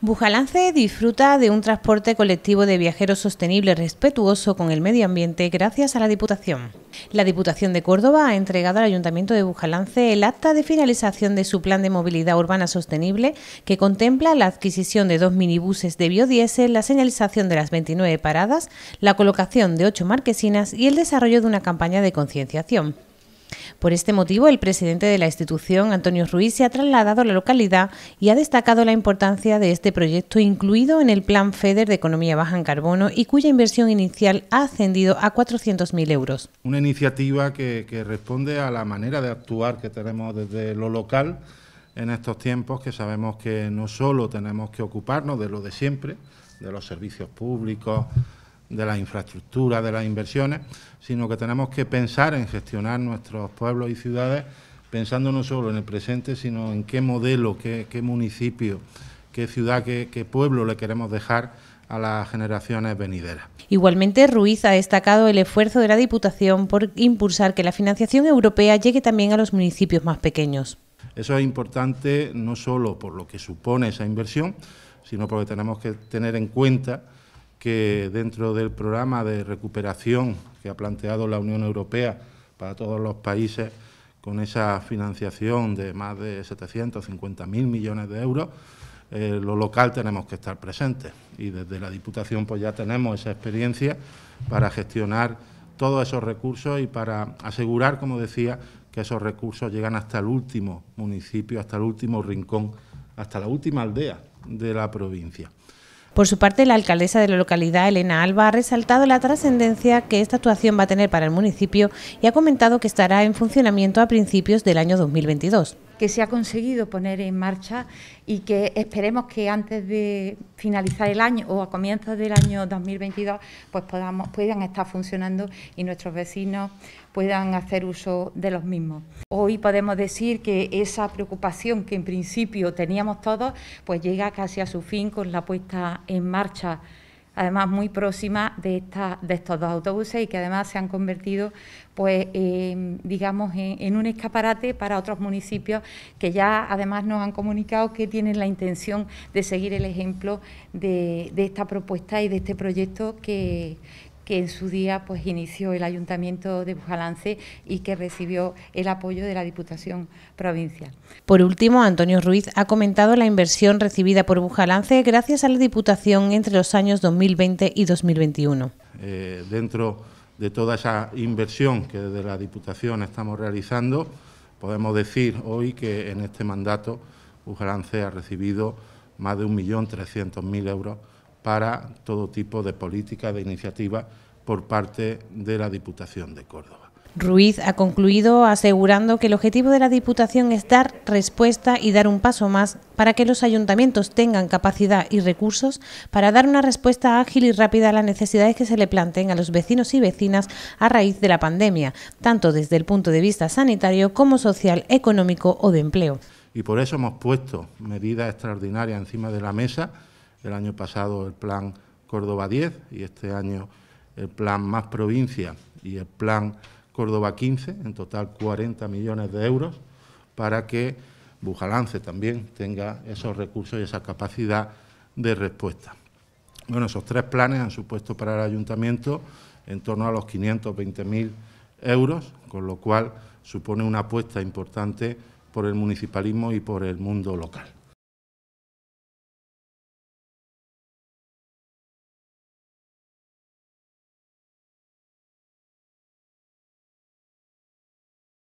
Bujalance disfruta de un transporte colectivo de viajeros sostenible respetuoso con el medio ambiente gracias a la Diputación. La Diputación de Córdoba ha entregado al Ayuntamiento de Bujalance el acta de finalización de su plan de movilidad urbana sostenible que contempla la adquisición de dos minibuses de biodiesel, la señalización de las 29 paradas, la colocación de ocho marquesinas y el desarrollo de una campaña de concienciación. Por este motivo, el presidente de la institución, Antonio Ruiz, se ha trasladado a la localidad y ha destacado la importancia de este proyecto incluido en el Plan FEDER de Economía Baja en Carbono y cuya inversión inicial ha ascendido a 400.000 euros. Una iniciativa que, responde a la manera de actuar que tenemos desde lo local en estos tiempos que sabemos que no solo tenemos que ocuparnos de lo de siempre, de los servicios públicos, de las infraestructuras, de las inversiones, sino que tenemos que pensar en gestionar nuestros pueblos y ciudades pensando no solo en el presente, sino en qué modelo, qué, municipio, qué ciudad, qué pueblo le queremos dejar a las generaciones venideras. Igualmente, Ruiz ha destacado el esfuerzo de la Diputación por impulsar que la financiación europea llegue también a los municipios más pequeños. Eso es importante no solo por lo que supone esa inversión, sino porque tenemos que tener en cuenta que dentro del programa de recuperación que ha planteado la Unión Europea para todos los países, con esa financiación de más de 750.000 millones de euros, eh, lo local tenemos que estar presente. Y desde la Diputación pues ya tenemos esa experiencia para gestionar todos esos recursos y para asegurar, como decía, que esos recursos llegan hasta el último municipio, hasta el último rincón, hasta la última aldea de la provincia. Por su parte, la alcaldesa de la localidad, Elena Alba, ha resaltado la trascendencia que esta actuación va a tener para el municipio y ha comentado que estará en funcionamiento a principios del año 2022 que se ha conseguido poner en marcha y que esperemos que antes de finalizar el año o a comienzos del año 2022 pues podamos, puedan estar funcionando y nuestros vecinos puedan hacer uso de los mismos. Hoy podemos decir que esa preocupación que en principio teníamos todos pues llega casi a su fin con la puesta en marcha además muy próxima de, esta, de estos dos autobuses y que además se han convertido, pues, digamos, en, un escaparate para otros municipios que ya además nos han comunicado que tienen la intención de seguir el ejemplo de, de esta propuesta y de este proyecto que, que en su día pues inició el Ayuntamiento de Bujalance y que recibió el apoyo de la Diputación Provincial. Por último, Antonio Ruiz ha comentado la inversión recibida por Bujalance gracias a la Diputación entre los años 2020 y 2021. Eh, dentro de toda esa inversión que desde la Diputación estamos realizando, podemos decir hoy que en este mandato Bujalance ha recibido más de 1.300.000 euros para todo tipo de política de iniciativa por parte de la Diputación de Córdoba. Ruiz ha concluido asegurando que el objetivo de la Diputación es dar respuesta y dar un paso más para que los ayuntamientos tengan capacidad y recursos para dar una respuesta ágil y rápida a las necesidades que se le planteen a los vecinos y vecinas a raíz de la pandemia, tanto desde el punto de vista sanitario como social, económico o de empleo. Y por eso hemos puesto medidas extraordinarias encima de la mesa el año pasado el plan Córdoba 10 y este año el plan Más Provincia y el plan Córdoba 15, en total 40 millones de euros, para que Bujalance también tenga esos recursos y esa capacidad de respuesta. Bueno, esos tres planes han supuesto para el ayuntamiento en torno a los 520.000 euros, con lo cual supone una apuesta importante por el municipalismo y por el mundo local.